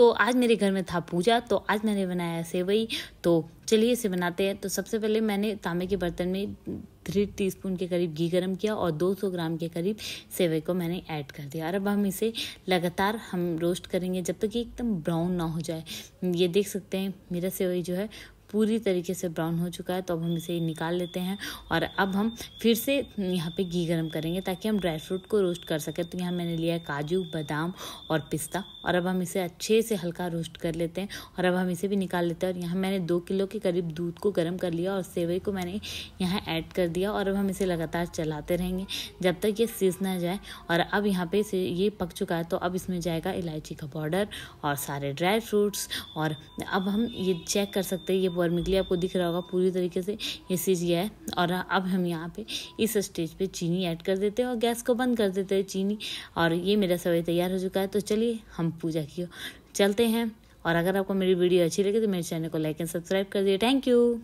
तो आज मेरे घर में था पूजा तो आज मैंने बनाया सेवई तो चलिए इसे बनाते हैं तो सबसे पहले मैंने तांबे के बर्तन में थ्री टीस्पून के करीब घी गर्म किया और 200 ग्राम के करीब सेवई को मैंने ऐड कर दिया और अब हम इसे लगातार हम रोस्ट करेंगे जब तक तो कि एकदम ब्राउन ना हो जाए ये देख सकते हैं मेरा सेवई जो है पूरी तरीके से ब्राउन हो चुका है तो अब हम इसे निकाल लेते हैं और अब हम फिर से यहाँ पे घी गर्म करेंगे ताकि हम ड्राई फ्रूट को रोस्ट कर सकें तो यहाँ मैंने लिया है काजू बादाम और पिस्ता और अब हम इसे अच्छे से हल्का रोस्ट कर लेते हैं और अब हम इसे भी निकाल लेते हैं और यहाँ मैंने दो किलो के करीब दूध को गर्म कर लिया और सेवई को मैंने यहाँ ऐड कर दिया और अब हम इसे लगातार चलाते रहेंगे जब तक ये सीज ना जाए और अब यहाँ पर ये पक चुका है तो अब इसमें जाएगा इलायची का पाउडर और सारे ड्राई फ्रूट्स और अब हम ये चेक कर सकते हैं ये निकली आपको दिख रहा होगा पूरी तरीके से ये सीज गया है और अब हम यहाँ पे इस स्टेज पे चीनी ऐड कर देते हैं और गैस को बंद कर देते हैं चीनी और ये मेरा सवेरे तैयार हो चुका है तो चलिए हम पूजा की चलते हैं और अगर आपको मेरी वीडियो अच्छी लगे तो मेरे चैनल को लाइक एंड सब्सक्राइब कर दिए थैंक यू